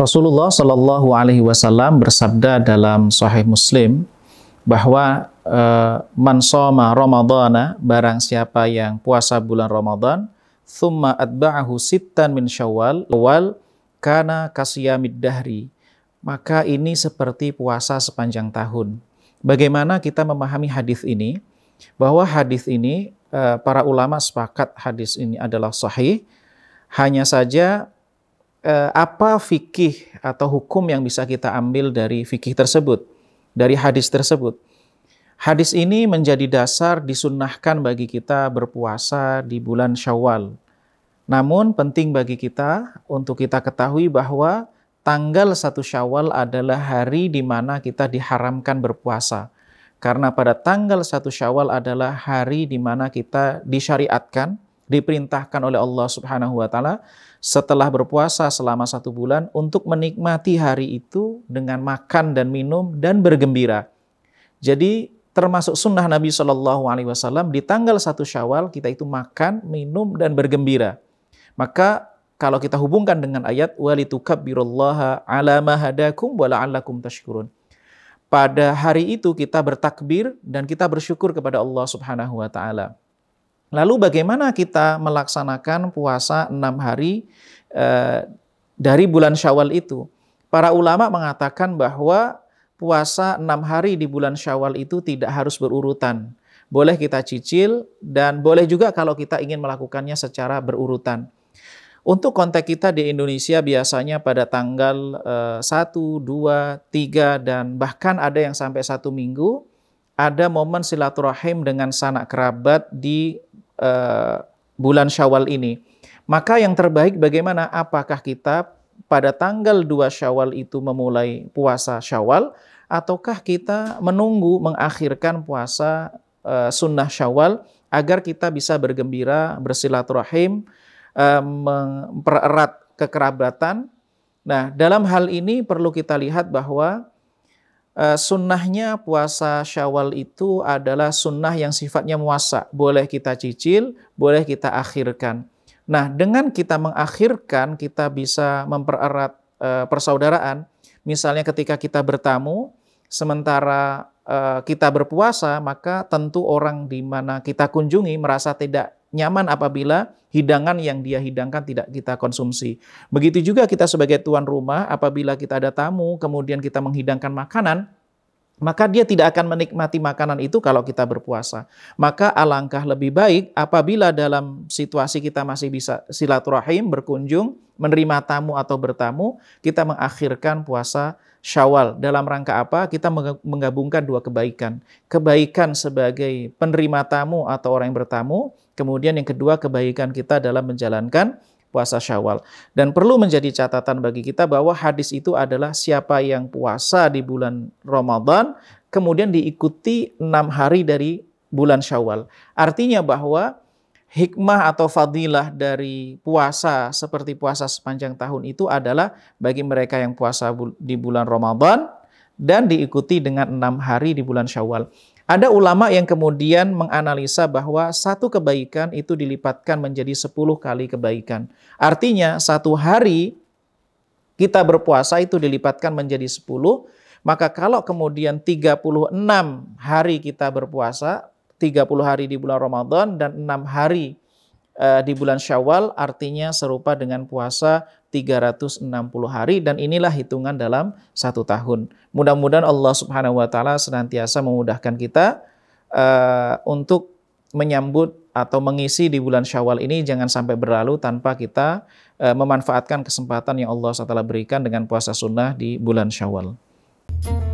Rasulullah Shallallahu Alaihi Wasallam bersabda dalam Sahih Muslim bahwa eh, mansoma Ramadana barang siapa yang puasa bulan Ramadan thumma atba'ahu sittan min syawal wal kana kasyamid dahri maka ini seperti puasa sepanjang tahun. Bagaimana kita memahami hadis ini? Bahwa hadis ini eh, para ulama sepakat hadis ini adalah sahih. Hanya saja eh, apa fikih atau hukum yang bisa kita ambil dari fikih tersebut, dari hadis tersebut. Hadis ini menjadi dasar disunnahkan bagi kita berpuasa di bulan Syawal. Namun penting bagi kita untuk kita ketahui bahwa tanggal satu Syawal adalah hari di mana kita diharamkan berpuasa. Karena pada tanggal satu Syawal adalah hari di mana kita disyariatkan diperintahkan oleh Allah Subhanahu wa taala setelah berpuasa selama satu bulan untuk menikmati hari itu dengan makan dan minum dan bergembira. Jadi termasuk sunnah Nabi Shallallahu Alaihi Wasallam di tanggal satu Syawal kita itu makan, minum dan bergembira. Maka kalau kita hubungkan dengan ayat walitukabbirullaha ala mahadakum wa la'allakum tashkurun. Pada hari itu kita bertakbir dan kita bersyukur kepada Allah Subhanahu wa taala. Lalu bagaimana kita melaksanakan puasa enam hari eh, dari bulan Syawal itu? Para ulama mengatakan bahwa puasa enam hari di bulan Syawal itu tidak harus berurutan. Boleh kita cicil dan boleh juga kalau kita ingin melakukannya secara berurutan. Untuk konteks kita di Indonesia biasanya pada tanggal eh, 1, 2, 3 dan bahkan ada yang sampai satu minggu ada momen silaturahim dengan sanak kerabat di Eh, bulan Syawal ini. Maka yang terbaik bagaimana? Apakah kita pada tanggal 2 Syawal itu memulai puasa Syawal ataukah kita menunggu mengakhirkan puasa uh, sunnah Syawal agar kita bisa bergembira, bersilaturahim, uh, mempererat kekerabatan. Nah, dalam hal ini perlu kita lihat bahwa Eh, sunnahnya puasa Syawal itu adalah sunnah yang sifatnya muasa. Boleh kita cicil, boleh kita akhirkan. Nah, dengan kita mengakhirkan, kita bisa mempererat eh, persaudaraan. Misalnya ketika kita bertamu, sementara eh, kita berpuasa, maka tentu orang di mana kita kunjungi merasa tidak nyaman apabila hidangan yang dia hidangkan tidak kita konsumsi. Begitu juga kita sebagai tuan rumah apabila kita ada tamu kemudian kita menghidangkan makanan maka dia tidak akan menikmati makanan itu kalau kita berpuasa. Maka alangkah lebih baik apabila dalam situasi kita masih bisa silaturahim, berkunjung, menerima tamu atau bertamu, kita mengakhirkan puasa Syawal. Dalam rangka apa? Kita menggabungkan dua kebaikan. Kebaikan sebagai penerima tamu atau orang yang bertamu, kemudian yang kedua kebaikan kita dalam menjalankan puasa Syawal. Dan perlu menjadi catatan bagi kita bahwa hadis itu adalah siapa yang puasa di bulan Ramadan kemudian diikuti enam hari dari bulan Syawal. Artinya bahwa hikmah atau fadilah dari puasa seperti puasa sepanjang tahun itu adalah bagi mereka yang puasa di bulan Ramadan dan diikuti dengan enam hari di bulan Syawal. Ada ulama yang kemudian menganalisa bahwa satu kebaikan itu dilipatkan menjadi sepuluh kali kebaikan. Artinya satu hari kita berpuasa itu dilipatkan menjadi sepuluh. maka kalau kemudian 36 hari kita berpuasa, 30 hari di bulan Ramadan dan 6 hari eh, di bulan Syawal artinya serupa dengan puasa 360 hari dan inilah hitungan dalam satu tahun. Mudah-mudahan Allah Subhanahu wa taala senantiasa memudahkan kita uh, untuk menyambut atau mengisi di bulan Syawal ini jangan sampai berlalu tanpa kita uh, memanfaatkan kesempatan yang Allah SWT berikan dengan puasa sunnah di bulan Syawal. Thank